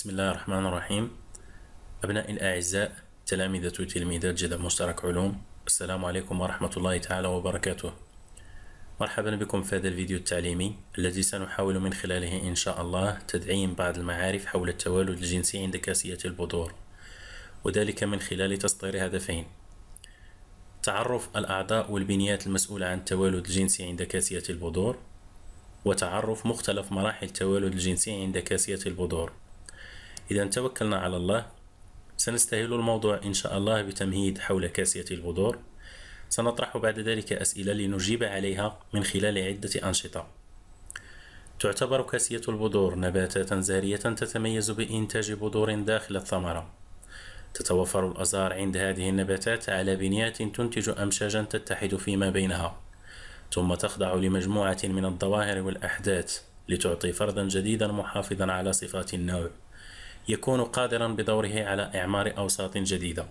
بسم الله الرحمن الرحيم أبنائي الأعزاء تلامذة وتلميذات جدا مشترك علوم السلام عليكم ورحمة الله تعالى وبركاته مرحبا بكم في هذا الفيديو التعليمي الذي سنحاول من خلاله إن شاء الله تدعيم بعض المعارف حول التوالد الجنسي عند كاسية البذور وذلك من خلال تسطير هدفين تعرف الأعضاء والبنيات المسؤولة عن التوالد الجنسي عند كاسية البذور وتعرف مختلف مراحل التوالد الجنسي عند كاسية البذور إذا توكلنا على الله سنستهل الموضوع إن شاء الله بتمهيد حول كاسية البذور سنطرح بعد ذلك أسئلة لنجيب عليها من خلال عدة أنشطة تعتبر كاسية البذور نباتات زهرية تتميز بإنتاج بذور داخل الثمرة تتوفر الأزهار عند هذه النباتات على بنيات تنتج أمشاجا تتحد فيما بينها ثم تخضع لمجموعة من الظواهر والأحداث لتعطي فردا جديدا محافظا على صفات النوع يكون قادرا بدوره على إعمار أوساط جديدة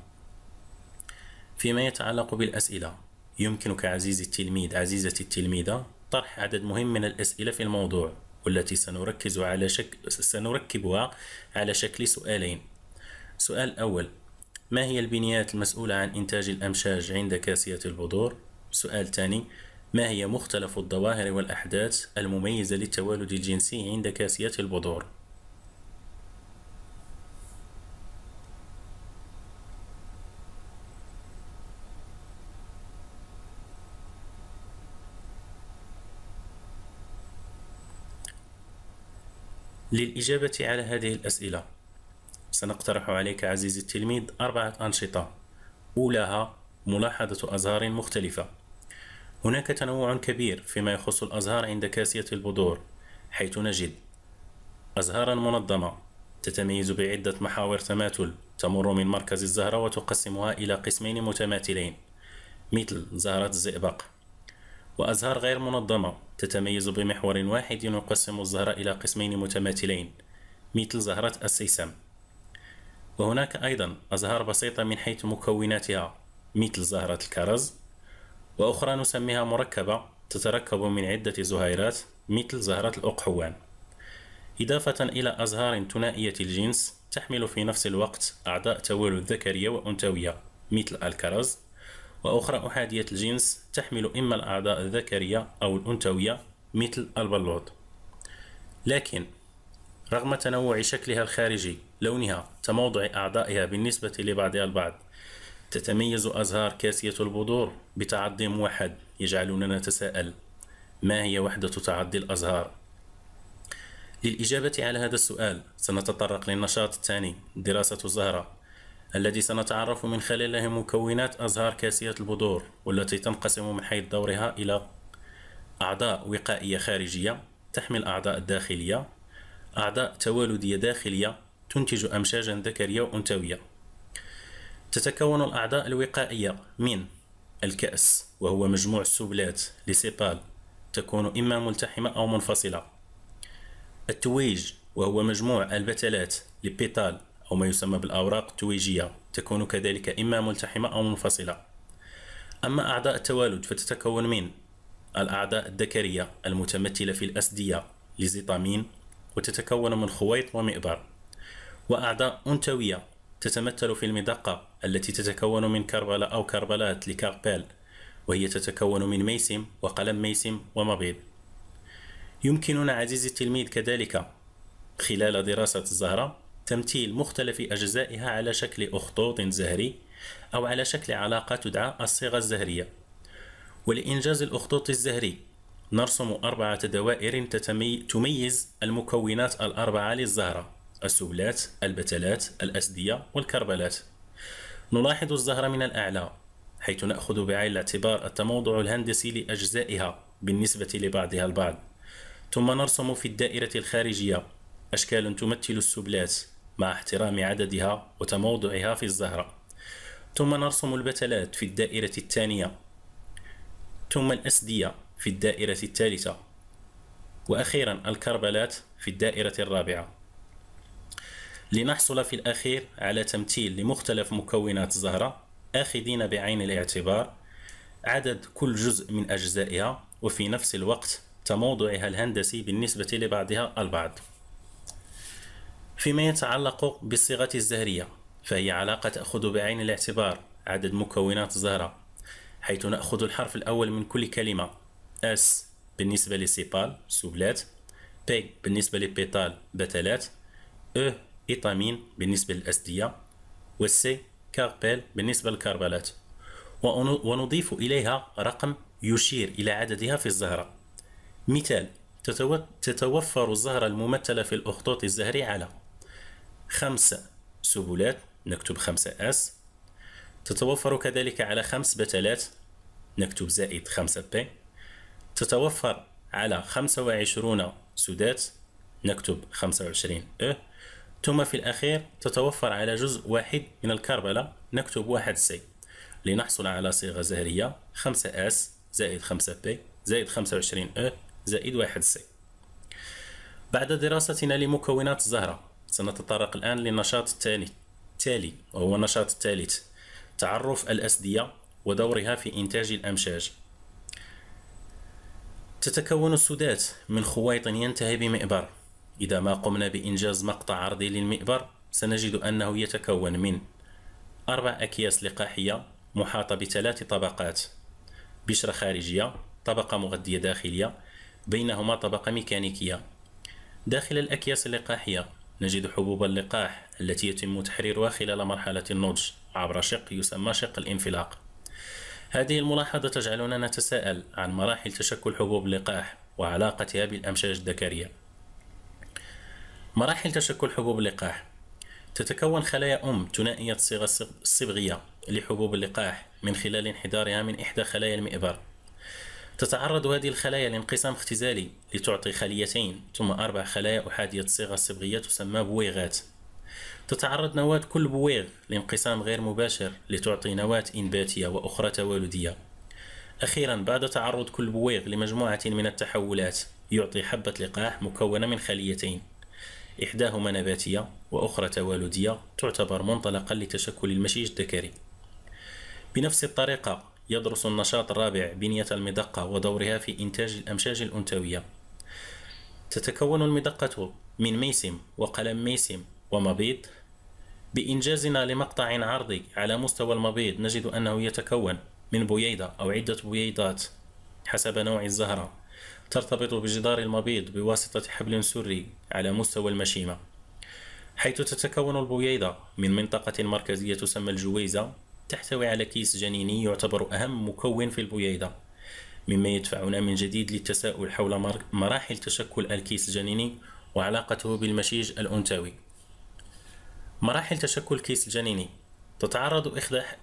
فيما يتعلق بالأسئلة يمكنك عزيزي التلميذ عزيزتي التلميذة طرح عدد مهم من الأسئلة في الموضوع والتي سنركز على شك... سنركبها على شكل سؤالين سؤال الأول ما هي البنيات المسؤولة عن إنتاج الأمشاج عند كاسية البذور؟ سؤال ثاني ما هي مختلف الظواهر والأحداث المميزة للتوالد الجنسي عند كاسية البذور؟ للإجابة على هذه الأسئلة سنقترح عليك عزيزي التلميذ أربعة أنشطة أولاها ملاحظة أزهار مختلفة هناك تنوع كبير فيما يخص الأزهار عند كاسية البذور حيث نجد أزهارا منظمة تتميز بعدة محاور تماثل تمر من مركز الزهرة وتقسمها إلى قسمين متماثلين مثل زهرة الزئبق وأزهار غير منظمة تتميز بمحور واحد يقسم الزهرة إلى قسمين متماثلين مثل زهرة السيسم وهناك أيضا أزهار بسيطة من حيث مكوناتها مثل زهرة الكرز وأخرى نسميها مركبة تتركب من عدة زهيرات مثل زهرة الأقحوان إضافة إلى أزهار ثنائية الجنس تحمل في نفس الوقت أعضاء توالد ذكرية وأنثوية مثل الكرز وأخرى أحادية الجنس تحمل إما الأعضاء الذكرية أو الأنثوية مثل البلوط لكن رغم تنوع شكلها الخارجي لونها تموضع أعضائها بالنسبة لبعضها البعض تتميز أزهار كاسية البذور بتعدي موحد يجعلنا نتساءل ما هي وحدة تعدي الأزهار؟ للإجابة على هذا السؤال سنتطرق للنشاط الثاني دراسة الزهرة الذي سنتعرف من خلاله مكونات أزهار كاسية البذور والتي تنقسم من حيث دورها إلى أعضاء وقائية خارجية تحمل أعضاء الداخلية أعضاء توالدية داخلية تنتج أمشاجا ذكرية وأنثوية تتكون الأعضاء الوقائية من الكأس وهو مجموع السبلات لسيبال تكون إما ملتحمة أو منفصلة التويج وهو مجموع البتلات لبيتال أو ما يسمى بالأوراق التويجية تكون كذلك إما ملتحمة أو منفصلة أما أعضاء التوالد فتتكون من الأعضاء الذكرية المتمثلة في الأسدية لزيتامين وتتكون من خويط ومئبر وأعضاء أنثوية تتمثل في المدقة التي تتكون من كربلة أو كربلات لكاربال وهي تتكون من ميسم وقلم ميسم ومبيض يمكننا عزيزي التلميذ كذلك خلال دراسة الزهرة تمثيل مختلف أجزائها على شكل أخطوط زهري أو على شكل علاقة تدعى الصيغة الزهرية ولإنجاز الأخطوط الزهري نرسم أربعة دوائر تميز المكونات الأربعة للزهرة السبلات، البتلات، الأسدية والكربلات نلاحظ الزهرة من الأعلى حيث نأخذ بعين الاعتبار التموضع الهندسي لأجزائها بالنسبة لبعضها البعض ثم نرسم في الدائرة الخارجية أشكال تمثل السبلات مع احترام عددها وتموضعها في الزهرة ثم نرسم البتلات في الدائرة الثانية ثم الأسدية في الدائرة الثالثة وأخيرا الكربلات في الدائرة الرابعة لنحصل في الأخير على تمثيل لمختلف مكونات الزهرة آخذين بعين الاعتبار عدد كل جزء من أجزائها وفي نفس الوقت تموضعها الهندسي بالنسبة لبعضها البعض فيما يتعلق بالصيغة الزهرية فهي علاقة تأخذ بعين الاعتبار عدد مكونات الزهرة حيث نأخذ الحرف الأول من كل كلمة اس بالنسبة لسيبال سبلات P بالنسبة لبيتال بتلات او إيطامين بالنسبة للأسدية و C كاربيل بالنسبة للكربلات ونضيف إليها رقم يشير إلى عددها في الزهرة مثال تتوفر الزهرة الممثلة في الأخطوط الزهري على خمس سبلات نكتب خمسة اس تتوفر كذلك على خمس بتلات نكتب زائد خمسة بي تتوفر على خمسة وعشرون سدات نكتب خمسة وعشرين أ ثم في الأخير تتوفر على جزء واحد من الكربلة نكتب واحد سي لنحصل على صيغة زهرية خمسة اس زائد خمسة بي زائد خمسة وعشرين أ زائد واحد سي بعد دراستنا لمكونات الزهرة سنتطرق الآن للنشاط الثاني التالي وهو النشاط الثالث تعرف الأسدية ودورها في إنتاج الأمشاج تتكون السودات من خويط ينتهي بمئبر إذا ما قمنا بإنجاز مقطع عرضي للمئبر سنجد أنه يتكون من أربع أكياس لقاحية محاطة بثلاث طبقات بشرة خارجية طبقة مغذية داخلية بينهما طبقة ميكانيكية داخل الأكياس اللقاحية نجد حبوب اللقاح التي يتم تحريرها خلال مرحلة النضج عبر شق يسمى شق الانفلاق هذه الملاحظة تجعلنا نتساءل عن مراحل تشكل حبوب اللقاح وعلاقتها بالأمشاج الذكرية مراحل تشكل حبوب اللقاح تتكون خلايا أم ثنائية الصيغة الصبغية لحبوب اللقاح من خلال انحدارها من إحدى خلايا المئبر تتعرض هذه الخلايا لانقسام اختزالي لتعطي خليتين ثم أربع خلايا أحادية الصيغة الصبغية تسمى بويغات تتعرض نواة كل بويغ لانقسام غير مباشر لتعطي نواة إنباتية وأخرى توالدية أخيرا بعد تعرض كل بويغ لمجموعة من التحولات يعطي حبة لقاح مكونة من خليتين إحداهما نباتية وأخرى توالدية تعتبر منطلقا لتشكل المشيج الذكري بنفس الطريقة يدرس النشاط الرابع بنية المدقة ودورها في إنتاج الأمشاج الأنثوية تتكون المدقة من ميسم وقلم ميسم ومبيض بإنجازنا لمقطع عرضي على مستوى المبيض نجد أنه يتكون من بويضة أو عدة بويضات حسب نوع الزهرة ترتبط بجدار المبيض بواسطة حبل سري على مستوى المشيمة حيث تتكون البويضة من منطقة مركزية تسمى الجويزة تحتوي على كيس جنيني يعتبر أهم مكون في البويضة مما يدفعنا من جديد للتساؤل حول مراحل تشكل الكيس الجنيني وعلاقته بالمشيج الأنثوي مراحل تشكل الكيس الجنيني تتعرض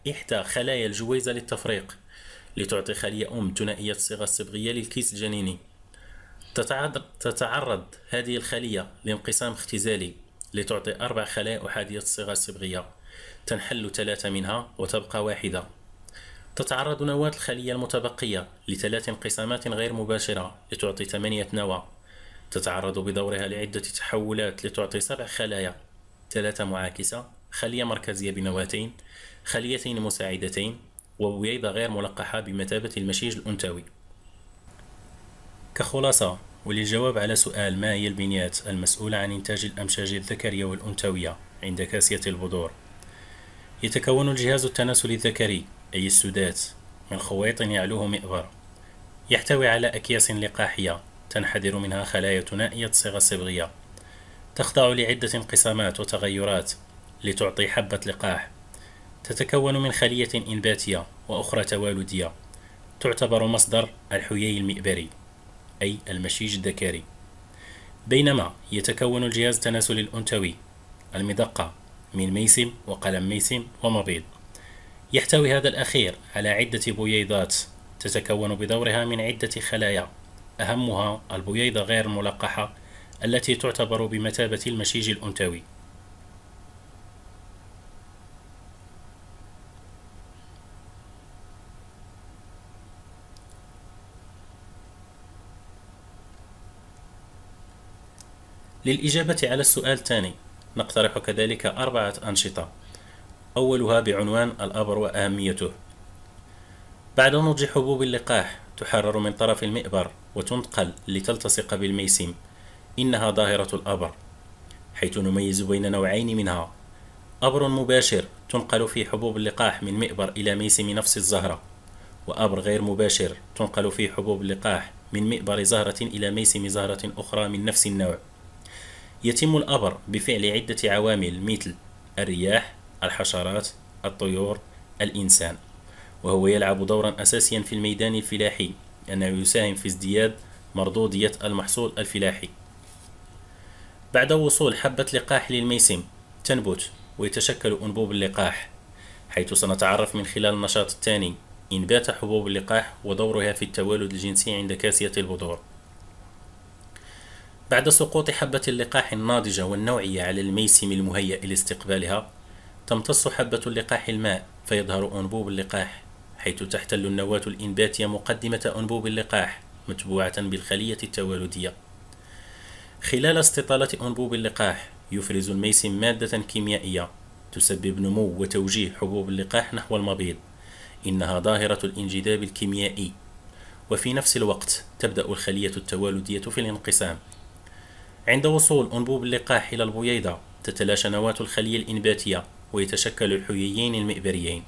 إحدى خلايا الجويزة للتفريق لتعطي خلية أم ثنائية الصيغة الصبغية للكيس الجنيني تتعرض هذه الخلية لانقسام اختزالي لتعطي أربع خلايا أحادية الصيغة الصبغية تنحل ثلاثة منها وتبقى واحدة تتعرض نواة الخلية المتبقية لثلاث انقسامات غير مباشرة لتعطي ثمانية نواة تتعرض بدورها لعدة تحولات لتعطي سبع خلايا ثلاثة معاكسة خلية مركزية بنواتين خليتين مساعدتين وبويضة غير ملقحة بمثابة المشيج الأنثوي كخلاصة وللجواب على سؤال ما هي البنيات المسؤولة عن إنتاج الأمشاج الذكرية والأنثوية عند كاسية البذور يتكون الجهاز التناسلي الذكري أي السدات من خويط يعلوه مئبر يحتوي على أكياس لقاحية تنحدر منها خلايا ثنائية الصيغة الصبغية تخضع لعدة انقسامات وتغيرات لتعطي حبة لقاح تتكون من خلية إنباتية وأخرى توالدية تعتبر مصدر الحيي المئبري أي المشيج الذكري بينما يتكون الجهاز التناسلي الأنثوي المدقة من ميسم وقلم ميسم ومبيض يحتوي هذا الأخير على عدة بويضات تتكون بدورها من عدة خلايا أهمها البويضة غير الملقحة التي تعتبر بمثابة المشيج الأنثوي للإجابة على السؤال الثاني نقترح كذلك أربعة أنشطة أولها بعنوان الأبر وأهميته بعد نضج حبوب اللقاح تحرر من طرف المئبر وتنقل لتلتصق بالميسم إنها ظاهرة الأبر حيث نميز بين نوعين منها أبر مباشر تنقل في حبوب اللقاح من مئبر إلى ميسم نفس الزهرة وأبر غير مباشر تنقل في حبوب اللقاح من مئبر زهرة إلى ميسم زهرة أخرى من نفس النوع يتم الأمر بفعل عدة عوامل مثل الرياح، الحشرات، الطيور، الإنسان وهو يلعب دورا أساسيا في الميدان الفلاحي لأنه يساهم في ازدياد مردودية المحصول الفلاحي بعد وصول حبة لقاح للميسم تنبت ويتشكل أنبوب اللقاح حيث سنتعرف من خلال النشاط الثاني إنبات حبوب اللقاح ودورها في التوالد الجنسي عند كاسية البذور بعد سقوط حبة اللقاح الناضجة والنوعية على الميسم المهيأ لاستقبالها تمتص حبة اللقاح الماء فيظهر أنبوب اللقاح حيث تحتل النواة الإنباتية مقدمة أنبوب اللقاح متبوعة بالخلية التوالدية خلال استطالة أنبوب اللقاح يفرز الميسم مادة كيميائية تسبب نمو وتوجيه حبوب اللقاح نحو المبيض إنها ظاهرة الانجذاب الكيميائي وفي نفس الوقت تبدأ الخلية التوالدية في الانقسام عند وصول أنبوب اللقاح إلى البويضة تتلاشى نواة الخلية الإنباتية ويتشكل الحييين المئبريين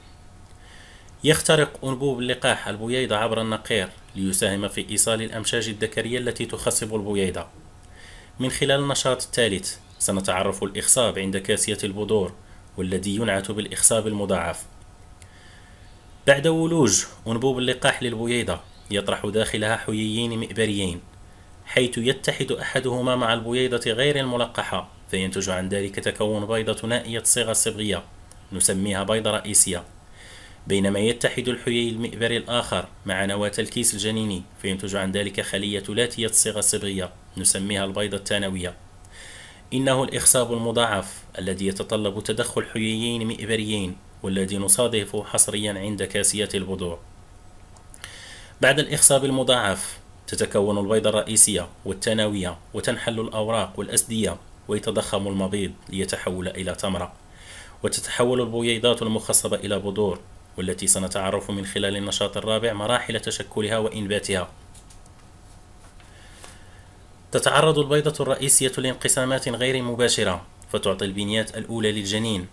يخترق أنبوب اللقاح البويضة عبر النقير ليساهم في إيصال الأمشاج الذكرية التي تخصب البويضة من خلال النشاط الثالث سنتعرف الإخصاب عند كاسية البذور والذي ينعت بالإخصاب المضاعف بعد ولوج أنبوب اللقاح للبويضة يطرح داخلها حييين مئبريين حيث يتحد أحدهما مع البويضة غير الملقحة فينتج عن ذلك تكون بيضة نائية الصيغة الصبغية نسميها بيضة رئيسية بينما يتحد الحيي المئبري الآخر مع نواة الكيس الجنيني فينتج عن ذلك خلية لاتية الصيغة الصبغية نسميها البيضة الثانوية إنه الإخصاب المضاعف الذي يتطلب تدخل حييين مئبريين والذي نصادفه حصريا عند كاسيات البذور بعد الإخصاب المضاعف تتكون البيضة الرئيسية والثانوية وتنحل الأوراق والأسدية ويتضخم المبيض ليتحول إلى تمرة وتتحول البويضات المخصبة إلى بذور والتي سنتعرف من خلال النشاط الرابع مراحل تشكلها وإنباتها تتعرض البيضة الرئيسية لانقسامات غير مباشرة فتعطي البنيات الأولى للجنين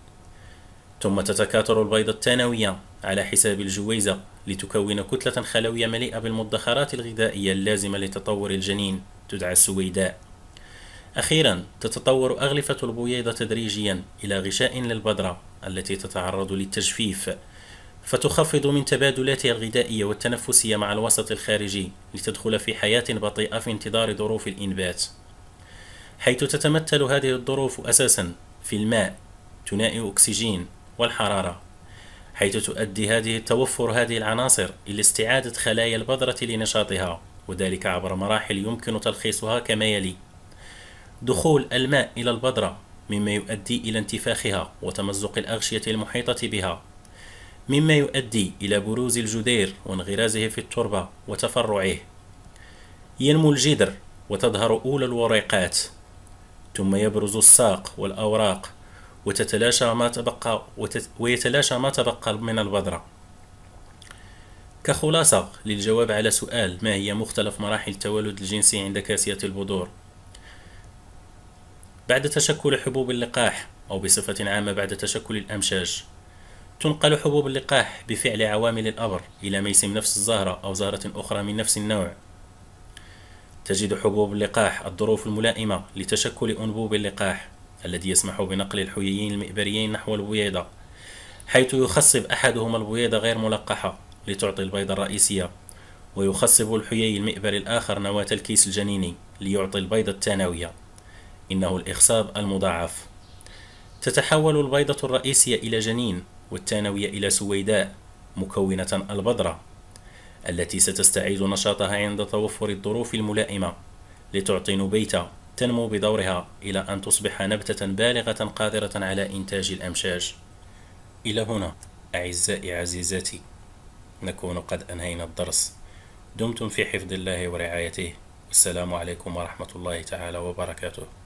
ثم تتكاثر البيضة الثانوية على حساب الجويزة لتكون كتلة خلوية مليئة بالمدخرات الغذائية اللازمة لتطور الجنين تدعى السويداء أخيرا تتطور أغلفة البويضة تدريجيا إلى غشاء للبذرة التي تتعرض للتجفيف فتخفض من تبادلاتها الغذائية والتنفسية مع الوسط الخارجي لتدخل في حياة بطيئة في انتظار ظروف الإنبات حيث تتمثل هذه الظروف أساسا في الماء ثنائي أكسجين والحرارة حيث تؤدي هذه توفر هذه العناصر إلى استعادة خلايا البذرة لنشاطها وذلك عبر مراحل يمكن تلخيصها كما يلي دخول الماء إلى البذرة مما يؤدي إلى انتفاخها وتمزق الأغشية المحيطة بها مما يؤدي إلى بروز الجذير وانغرازه في التربة وتفرعه ينمو الجذر وتظهر أولى الوريقات ثم يبرز الساق والأوراق وتتلاشى ما تبقى وتت ويتلاشى ما تبقى من البذرة كخلاصة للجواب على سؤال ما هي مختلف مراحل التوالد الجنسي عند كاسية البذور بعد تشكل حبوب اللقاح أو بصفة عامة بعد تشكل الأمشاج تنقل حبوب اللقاح بفعل عوامل الأبر إلى ميسم نفس الزهرة أو زهرة أخرى من نفس النوع تجد حبوب اللقاح الظروف الملائمة لتشكل أنبوب اللقاح الذي يسمح بنقل الحييين المئبريين نحو البويضة حيث يخصب أحدهما البويضة غير ملقحة لتعطي البيضة الرئيسية ويخصب الحيي المئبري الآخر نواة الكيس الجنيني ليعطي البيضة الثانوية إنه الإخصاب المضاعف تتحول البيضة الرئيسية إلى جنين والثانوية إلى سويداء مكونة البذرة التي ستستعيد نشاطها عند توفر الظروف الملائمة لتعطي نبيتة تنمو بدورها إلى أن تصبح نبتة بالغة قادرة على إنتاج الأمشاج إلى هنا أعزائي عزيزاتي نكون قد أنهينا الدرس دمتم في حفظ الله ورعايته والسلام عليكم ورحمة الله تعالى وبركاته